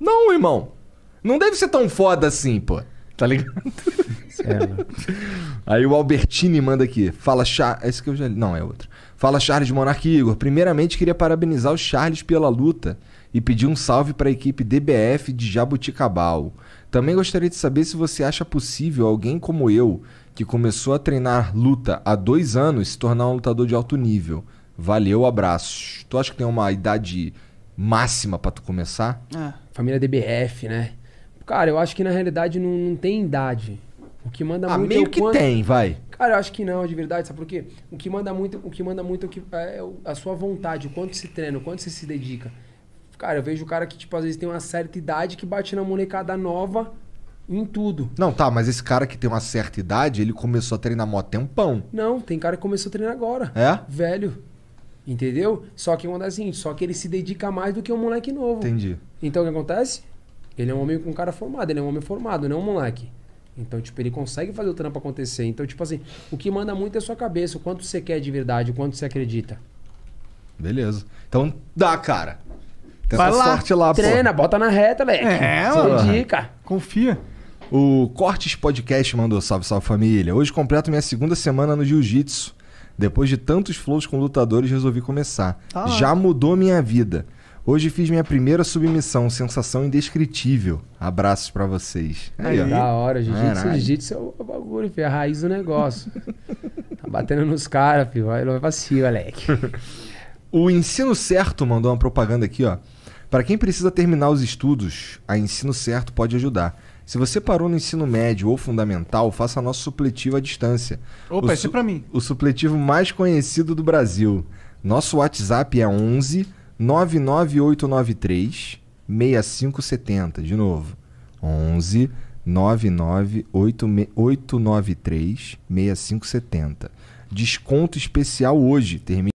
Não, irmão. Não deve ser tão foda assim, pô. Tá ligado? É, Aí o Albertini manda aqui. Fala, Charles, Esse é que eu já li. Não, é outro. Fala, Charles Monarque Igor. Primeiramente, queria parabenizar o Charles pela luta e pedir um salve para a equipe DBF de Jabuticabal. Também gostaria de saber se você acha possível alguém como eu, que começou a treinar luta há dois anos, se tornar um lutador de alto nível. Valeu, abraço. Tu acha que tem uma idade máxima para tu começar? É. Família DBF, né? Cara, eu acho que na realidade não, não tem idade. O que manda ah, muito é meio é o que quanto... tem, vai. Cara, eu acho que não, de verdade, sabe por quê? O que manda muito, o que manda muito é, que, é a sua vontade, o quanto se treina, o quanto você se dedica. Cara, eu vejo o cara que, tipo, às vezes tem uma certa idade que bate na molecada nova em tudo. Não, tá, mas esse cara que tem uma certa idade, ele começou a treinar mó tempão. Não, tem cara que começou a treinar agora. É? Velho. Entendeu? Só que é uma assim, só que ele se dedica mais do que um moleque novo. Entendi. Então o que acontece? Ele é um homem com um cara formado, ele é um homem formado, não é um moleque. Então, tipo, ele consegue fazer o trampo acontecer. Então, tipo assim, o que manda muito é a sua cabeça, o quanto você quer de verdade, o quanto você acredita. Beleza. Então dá, cara. Tem Vai lá, sorte lá, treina, pô. bota na reta, velho. É, Se dica. Confia. O Cortes Podcast mandou salve, salve família. Hoje completo minha segunda semana no jiu-jitsu. Depois de tantos flows com lutadores, resolvi começar. Ah. Já mudou minha vida. Hoje fiz minha primeira submissão, sensação indescritível. Abraços para vocês. Aí, aí. Da hora, jiu-jitsu. Jiu-jitsu é o bagulho, filho, é a raiz do negócio. tá batendo nos caras, filho. Vai vacilo, Alec. o Ensino Certo mandou uma propaganda aqui, ó. Para quem precisa terminar os estudos, a Ensino Certo pode ajudar. Se você parou no ensino médio ou fundamental, faça nosso supletivo à distância. Opa, esse é para mim. O supletivo mais conhecido do Brasil. Nosso WhatsApp é 11 99893 6570. De novo. 11 99893 6570. Desconto especial hoje. Termina